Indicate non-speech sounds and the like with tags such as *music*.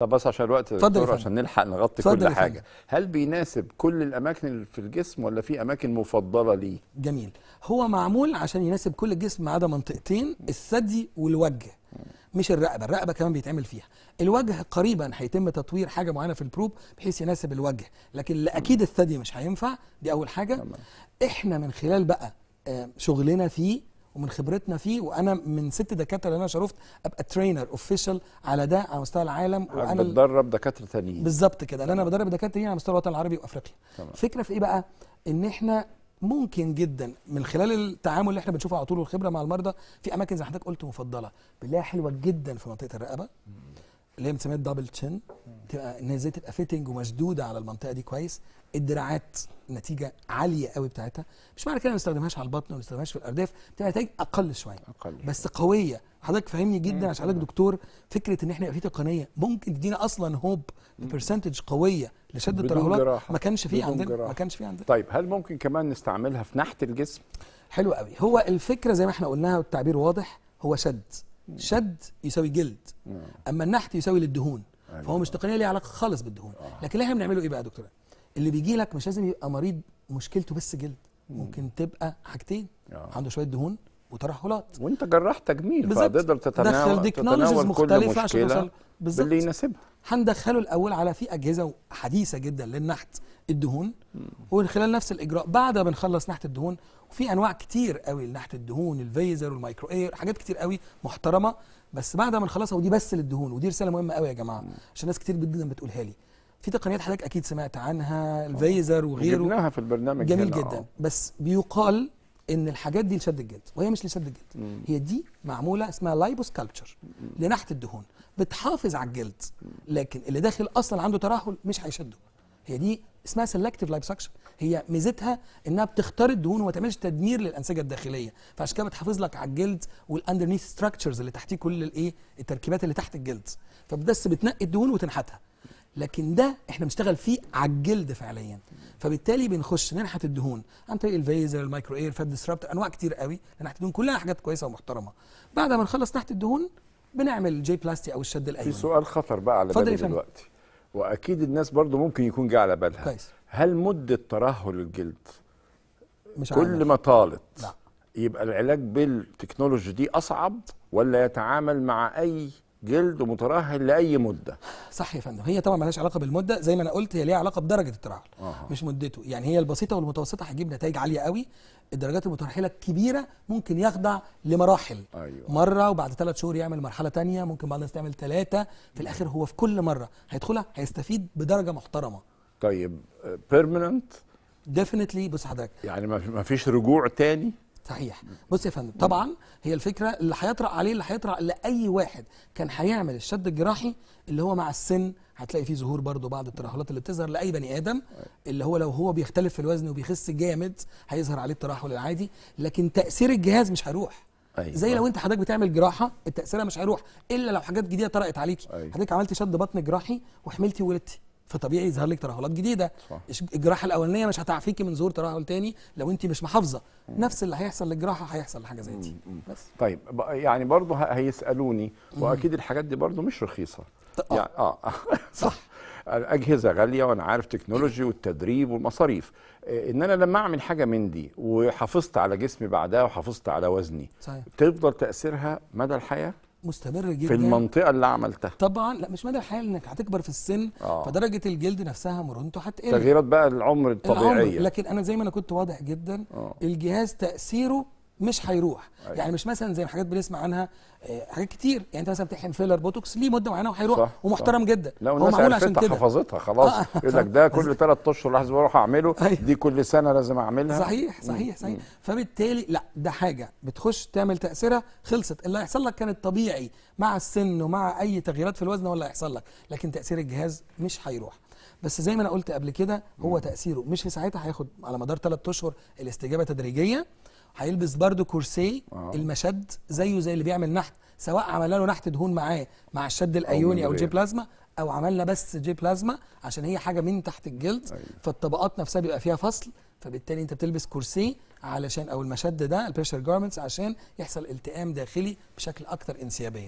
طب بس عشان الوقت اتفضل عشان نلحق نغطي كل حاجه هل بيناسب كل الاماكن اللي في الجسم ولا في اماكن مفضله ليه جميل هو معمول عشان يناسب كل الجسم ما عدا منطقتين الثدي والوجه مش الرقبه الرقبه كمان بيتعمل فيها الوجه قريبا هيتم تطوير حاجه معينه في البروب بحيث يناسب الوجه لكن اكيد الثدي مش هينفع دي اول حاجه احنا من خلال بقى آه، شغلنا فيه ومن خبرتنا فيه وانا من ست دكاتره اللي انا شرفت ابقى ترينر اوفيشال على ده على مستوى العالم وانا بتدرب دكاتره تانيين بالظبط كده اللي انا بدرب دكاتره تانيين على مستوى الوطن العربي وافريقيا فكره في ايه بقى ان احنا ممكن جدا من خلال التعامل اللي احنا بنشوفه على طول والخبره مع المرضى في اماكن زي حضرتك قلت مفضله بنلاقيها حلوه جدا في منطقه الرقبه اللي هي بنسميها الدبل تشن تبقى ان ازاي تبقى فيتنج ومشدوده على المنطقه دي كويس الدراعات نتيجه عاليه قوي بتاعتها مش معنى كده ما نستخدمهاش على البطن وما نستخدمهاش في الارداف بتبقى نتائج اقل شويه اقل بس قويه حضرتك فاهمني جدا عشان حضرتك دكتور فكره ان احنا يبقى في تقنيه ممكن تدينا اصلا هوب ببرسنتج قويه لشد الترهلات ما كانش فيه عندنا ما كانش فيه عندنا طيب هل ممكن كمان نستعملها في نحت الجسم حلو قوي هو الفكره زي ما احنا قلناها والتعبير واضح هو شد شد يساوي جلد نعم. اما النحت يساوي للدهون أيوة. فهو مش تقنيه ليها علاقه خالص بالدهون آه. لكن اللي احنا بنعمله ايه بقى يا دكتور اللي بيجي لك مش لازم يبقى مريض مشكلته بس جلد ممكن تبقى حاجتين آه. عنده شويه دهون وترهلات وانت جراح تجميل فتقدر تتناول تتناول مختلفة كل مشكله بالظبط اللي يناسبها هندخله الاول على في اجهزه حديثه جدا للنحت الدهون ومن خلال نفس الاجراء بعد ما بنخلص نحت الدهون وفي انواع كتير قوي لنحت الدهون الفيزر والمايكرو اير حاجات كتير قوي محترمه بس بعد ما نخلصها ودي بس للدهون ودي رساله مهمه قوي يا جماعه عشان ناس كتير جدا بتقولها لي في تقنيات حضرتك اكيد سمعت عنها الفيزر وغيره جبناها في البرنامج جميل جدا آه. بس بيقال ان الحاجات دي لشد الجلد وهي مش لشد الجلد مم. هي دي معموله اسمها سكالبتشر لنحت الدهون بتحافظ على الجلد لكن اللي داخل اصلا عنده ترهل مش هيشده هي دي اسمها سيلكتيف لايبسكشن هي ميزتها انها بتختار الدهون وما تعملش تدمير للانسجه الداخليه فعشان كده بتحافظ لك على الجلد والاندرنيث ستراكشرز اللي تحتيه كل الايه التركيبات اللي تحت الجلد فبس بتنقي الدهون وتنحتها لكن ده احنا بنشتغل فيه على الجلد فعليا فبالتالي بنخش ننحت الدهون عن طريق الفيزر المايكرو اير فات ديسربت انواع كتير قوي ننحت الدهون كلها حاجات كويسه ومحترمه بعد ما نخلص نحت الدهون بنعمل جي بلاستي او الشد الايمن في سؤال خطر بقى على بالي دلوقتي واكيد الناس برضو ممكن يكون جه على بالها كويس. هل مده ترهل الجلد مش كل ما طالت لا. يبقى العلاج بالتكنولوجي دي اصعب ولا يتعامل مع اي جلد مترهل لاي مده صح يا فندم هي طبعا مالهاش علاقه بالمده زي ما انا قلت هي ليها علاقه بدرجه الترهل آه. مش مدته يعني هي البسيطه والمتوسطه هتجيب نتائج عاليه قوي الدرجات المترهله الكبيره ممكن يخضع لمراحل أيوة. مره وبعد ثلاث شهور يعمل مرحله ثانيه ممكن بعد تعمل ثلاثه في الاخر هو في كل مره هيدخلها هيستفيد بدرجه محترمه طيب بيرمننت ديفينتلي بص حضرتك يعني ما فيش رجوع تاني صحيح بص يا فندم طبعا هي الفكره اللي هيطرأ عليه اللي هيطرأ لاي واحد كان هيعمل الشد الجراحي اللي هو مع السن هتلاقي فيه ظهور برضه بعض الترهلات اللي بتظهر لاي بني ادم اللي هو لو هو بيختلف في الوزن وبيخس جامد هيظهر عليه الترهل العادي لكن تاثير الجهاز مش هيروح أيوة. زي لو انت حضرتك بتعمل جراحه التاثيرها مش هيروح الا لو حاجات جديده طرقت عليكي أيوة. حضرتك عملتي شد بطن جراحي وحملتي وولدتي فطبيعي يظهر لك ترهلات جديده صح. الجراحه الاولانيه مش هتعفيكي من ظهور ترهل تاني لو انت مش محافظه نفس اللي هيحصل للجراحه هيحصل لحاجه زي دي بس طيب يعني برضه هيسالوني واكيد الحاجات دي برضه مش رخيصه آه. يعني اه *laughs* صح الاجهزه غاليه وانا عارف تكنولوجي والتدريب والمصاريف إيه، ان انا لما اعمل حاجه من دي وحافظت على جسمي بعدها وحافظت على وزني صحيح. تفضل تاثيرها مدى الحياه مستمر جدا في المنطقه اللي عملتها طبعا لا مش مدى الحياه لانك هتكبر في السن آه. فدرجه الجلد نفسها مرونته هتقل تغييرات بقى العمر الطبيعيه العمر. لكن انا زي ما انا كنت واضح جدا آه. الجهاز تاثيره مش هيروح أيوة. يعني مش مثلا زي الحاجات بنسمع عنها آه، حاجات كتير يعني انت مثلا بتحقن فيلر بوتوكس ليه مده معينه وهيروح صح ومحترم صح. جدا لا والناس عرفتها حفظتها خلاص آه. آه، يقول لك ده كل ثلاث اشهر لازم اروح اعمله أيوة. دي كل سنه لازم اعملها صحيح صحيح صحيح مم. فبالتالي لا ده حاجه بتخش تعمل تاثيرها خلصت اللي هيحصل لك كان الطبيعي مع السن ومع اي تغييرات في الوزن ولا هيحصل لك لكن تاثير الجهاز مش هيروح بس زي ما انا قلت قبل كده هو مم. تاثيره مش في ساعتها هياخد على مدار ثلاث اشهر الاستجابه تدريجيه هيلبس برضو كورسي آه. المشد زيه زي اللي بيعمل نحت سواء عملنا له نحت دهون معاه مع الشد الايوني او, أو الجي بلازما او عملنا بس جي بلازما عشان هي حاجه من تحت الجلد أيه. فالطبقات نفسها بيبقى فيها فصل فبالتالي انت بتلبس كورسي علشان او المشد ده البريشر جارمنتس عشان يحصل التئام داخلي بشكل اكثر انسيابيه